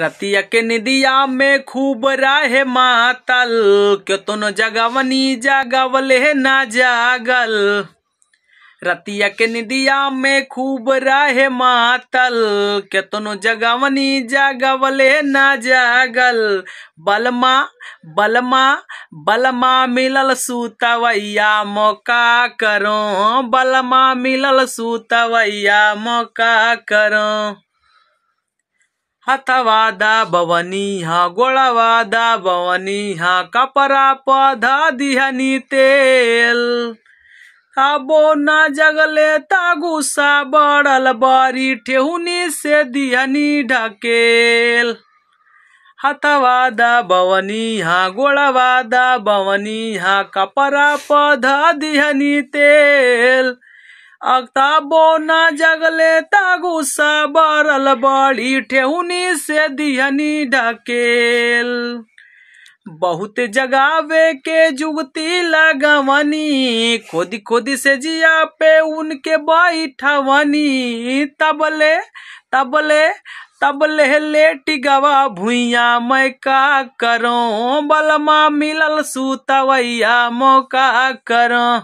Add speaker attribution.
Speaker 1: रतिया के निदिया में खूब रहे मातल क्यों तुनो जगवनी जागवल है ना जागल रतिया के निदिया में खूब रहे मातल क्यों तुनो जगवनी जागवल है ना जागल बलमा बलमा बलमा मिलल सुतवैया मौका करो बलमा मिलल सुतवैया मौका करो ಹತವಾದ ಭವನೀಹ ಗೊಳವಾದ ಭವನೀಹ ಕಪರಾಪಧ ದಿಹನಿತೇಲ್ अबो न जगले तागुसा बड़ल बारी ठेहुनी से दिहनी ढकेल हतवादा बवनी हा गोड़वादा बवनी हा कपरा पधा दिहनी तेल अगता बोना जगले ता गुस्सा बरल बड़ी ठेहुनी से दिहनी ढकेल बहुत जगावे के जुगती लगवनी खोदी खोदी से जिया पे उनके बैठवनी तबले तबले तबले लेट गवा भूया मैं का करो बलमा मिलल सुतवैया मौका करो